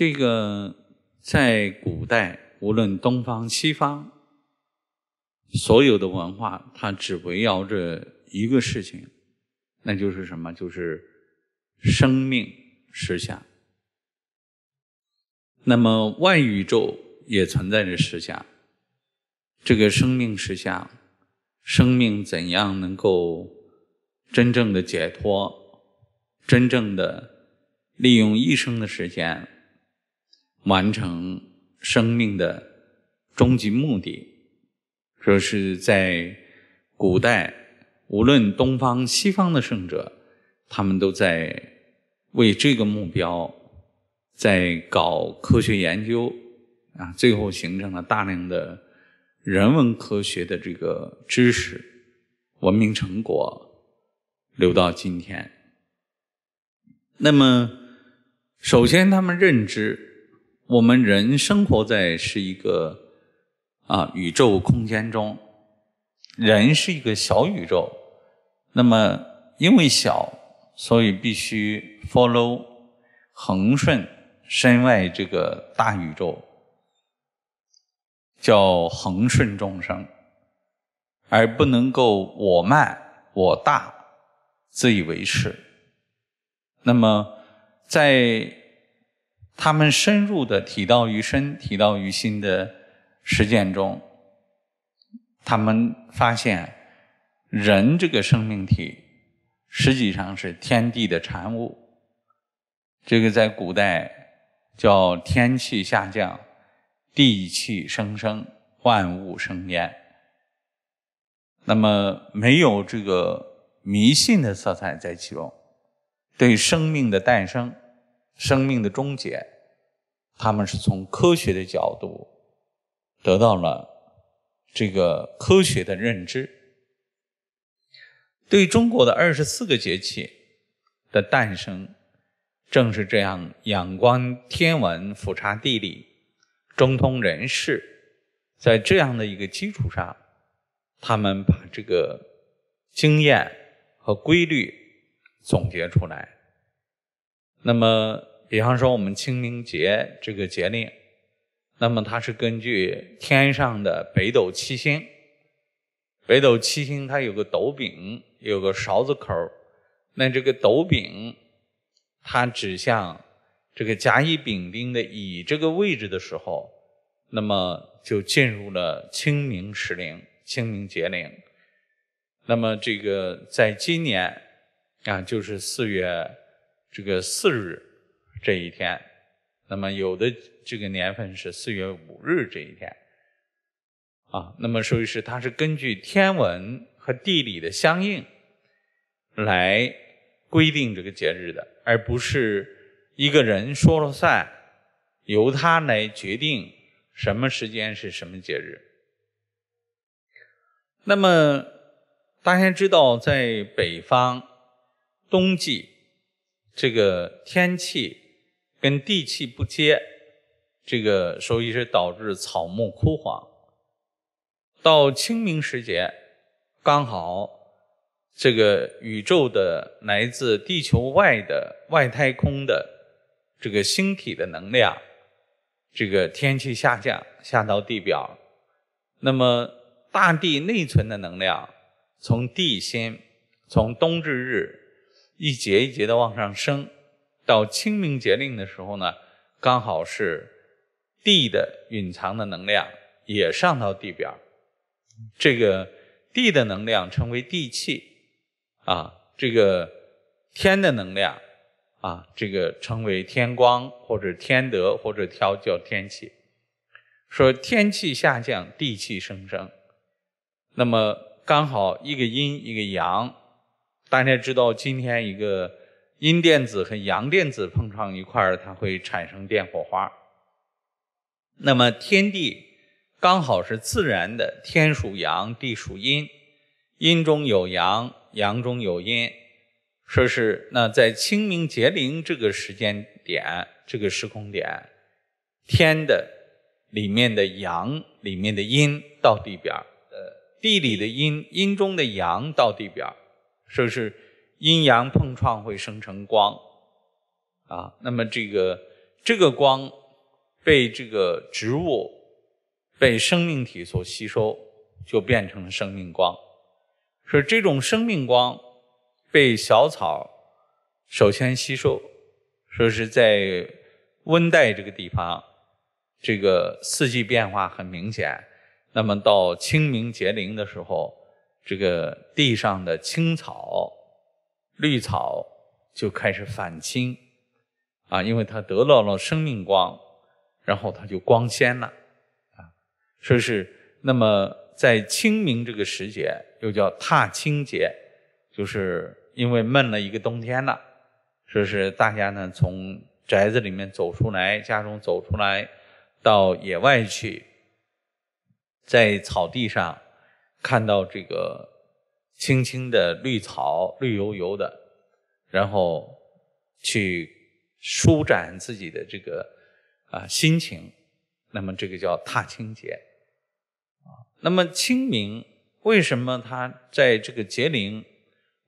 这个在古代，无论东方西方，所有的文化，它只围绕着一个事情，那就是什么？就是生命实相。那么，外宇宙也存在着实相。这个生命实相，生命怎样能够真正的解脱？真正的利用一生的时间？完成生命的终极目的，说是在古代，无论东方、西方的圣者，他们都在为这个目标在搞科学研究啊，最后形成了大量的人文科学的这个知识、文明成果，留到今天。那么，首先他们认知。我们人生活在是一个啊宇宙空间中，人是一个小宇宙，那么因为小，所以必须 follow 恒顺身外这个大宇宙，叫恒顺众生，而不能够我慢我大自以为是，那么在。他们深入的体道于身、体道于心的实践中，他们发现人这个生命体实际上是天地的产物。这个在古代叫“天气下降，地气生升，万物生焉”。那么，没有这个迷信的色彩在其中，对生命的诞生。生命的终结，他们是从科学的角度得到了这个科学的认知。对中国的二十四个节气的诞生，正是这样仰观天文、俯察地理、中通人事，在这样的一个基础上，他们把这个经验和规律总结出来。那么，比方说我们清明节这个节令，那么它是根据天上的北斗七星，北斗七星它有个斗柄，有个勺子口那这个斗柄它指向这个甲乙丙丁的乙这个位置的时候，那么就进入了清明时令、清明节令。那么这个在今年啊，就是四月。这个四日这一天，那么有的这个年份是四月五日这一天，啊，那么所以是它是根据天文和地理的相应来规定这个节日的，而不是一个人说了算，由他来决定什么时间是什么节日。那么大家知道，在北方冬季。这个天气跟地气不接，这个所以是导致草木枯黄。到清明时节，刚好这个宇宙的来自地球外的外太空的这个星体的能量，这个天气下降下到地表，那么大地内存的能量从地心从冬至日。一节一节的往上升，到清明节令的时候呢，刚好是地的隐藏的能量也上到地表，这个地的能量称为地气，啊，这个天的能量啊，这个称为天光或者天德或者调叫天气，说天气下降，地气升升，那么刚好一个阴一个阳。大家知道，今天一个阴电子和阳电子碰撞一块儿，它会产生电火花。那么天地刚好是自然的，天属阳，地属阴，阴中有阳，阳中有阴。说是那在清明节令这个时间点，这个时空点，天的里面的阳里面的阴到地边儿，呃，地里的阴阴中的阳到地边儿。说是阴阳碰撞会生成光，啊，那么这个这个光被这个植物被生命体所吸收，就变成了生命光。说这种生命光被小草首先吸收，说是在温带这个地方，这个四季变化很明显。那么到清明节令的时候。这个地上的青草、绿草就开始返青，啊，因为它得到了生命光，然后它就光鲜了，啊，说是那么在清明这个时节，又叫踏青节，就是因为闷了一个冬天了，说是大家呢从宅子里面走出来，家中走出来，到野外去，在草地上。看到这个青青的绿草，绿油油的，然后去舒展自己的这个啊心情，那么这个叫踏青节那么清明为什么它在这个节令，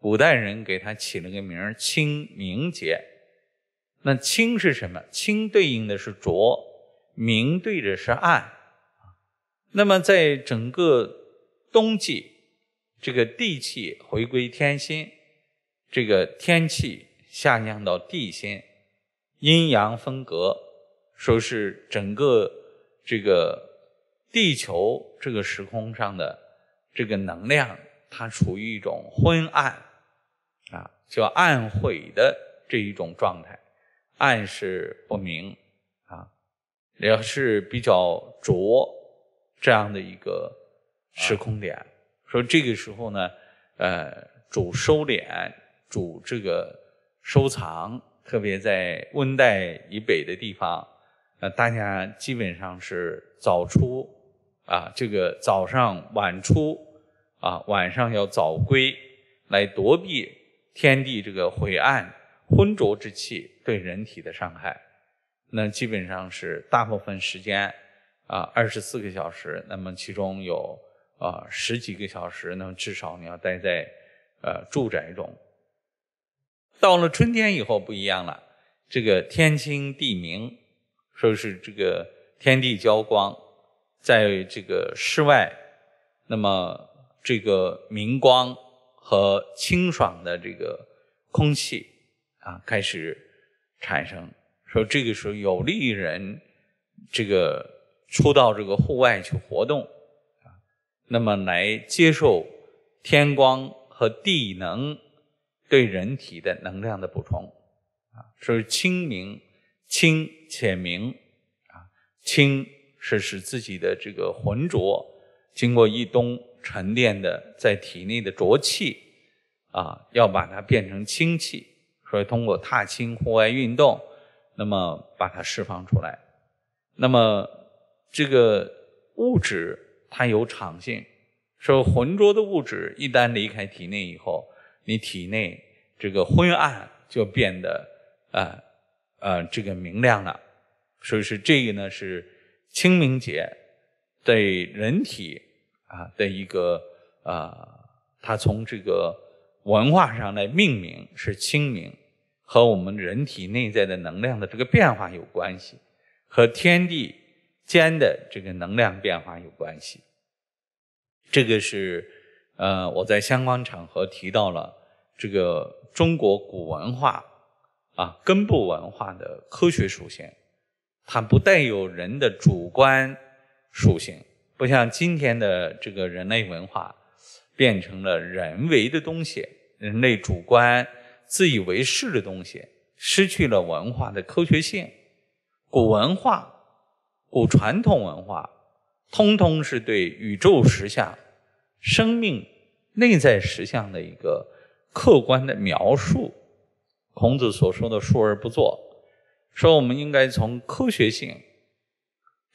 古代人给它起了个名儿清明节？那清是什么？清对应的是浊，明对着是暗那么在整个冬季，这个地气回归天心，这个天气下降到地心，阴阳分隔，说是整个这个地球这个时空上的这个能量，它处于一种昏暗啊，叫暗毁的这一种状态，暗是不明啊，也是比较浊这样的一个。时空点，说这个时候呢，呃，主收敛，主这个收藏，特别在温带以北的地方，呃，大家基本上是早出啊，这个早上晚出啊，晚上要早归，来躲避天地这个晦暗昏浊之气对人体的伤害。那基本上是大部分时间啊，二十四个小时，那么其中有。啊，十几个小时，呢，至少你要待在呃住宅中。到了春天以后不一样了，这个天清地明，说是这个天地交光，在这个室外，那么这个明光和清爽的这个空气啊，开始产生，说这个时候有利于人这个出到这个户外去活动。那么来接受天光和地能对人体的能量的补充，啊，所以清明清且明啊，清是使自己的这个浑浊经过一冬沉淀的在体内的浊气啊，要把它变成清气，所以通过踏青户外运动，那么把它释放出来。那么这个物质。它有场性，说浑浊的物质一旦离开体内以后，你体内这个昏暗就变得呃呃这个明亮了。所以说这个呢是清明节对人体啊的一个啊，它从这个文化上来命名是清明，和我们人体内在的能量的这个变化有关系，和天地。间的这个能量变化有关系，这个是呃我在相关场合提到了这个中国古文化啊，根部文化的科学属性，它不带有人的主观属性，不像今天的这个人类文化变成了人为的东西，人类主观自以为是的东西，失去了文化的科学性，古文化。古传统文化，通通是对宇宙实相、生命内在实相的一个客观的描述。孔子所说的“述而不作”，说我们应该从科学性、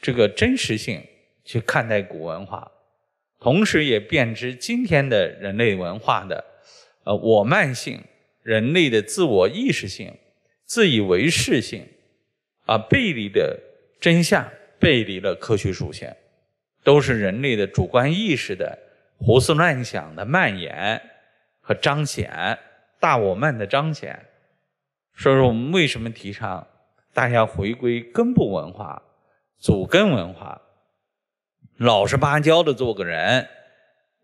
这个真实性去看待古文化，同时也辨知今天的人类文化的呃我慢性、人类的自我意识性、自以为是性啊背离的真相。背离了科学属性，都是人类的主观意识的胡思乱想的蔓延和彰显，大我慢的彰显。所以说，我们为什么提倡大家回归根部文化、祖根文化，老实巴交的做个人？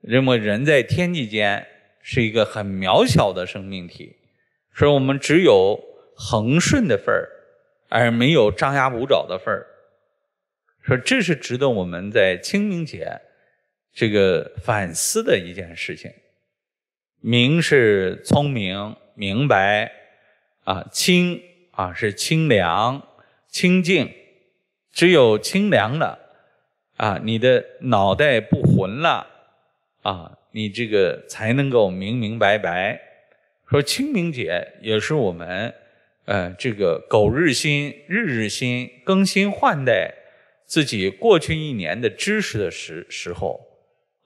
认为人在天地间是一个很渺小的生命体，所以我们只有横顺的份儿，而没有张牙舞爪的份儿。说这是值得我们在清明节这个反思的一件事情。明是聪明明白啊，清啊是清凉清净，只有清凉了啊，你的脑袋不混了啊，你这个才能够明明白白。说清明节也是我们呃这个苟日新，日日新，更新换代。自己过去一年的知识的时时候，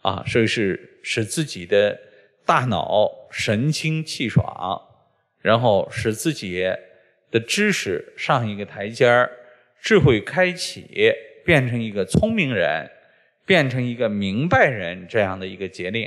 啊，所以是使自己的大脑神清气爽，然后使自己的知识上一个台阶儿，智慧开启，变成一个聪明人，变成一个明白人，这样的一个节令。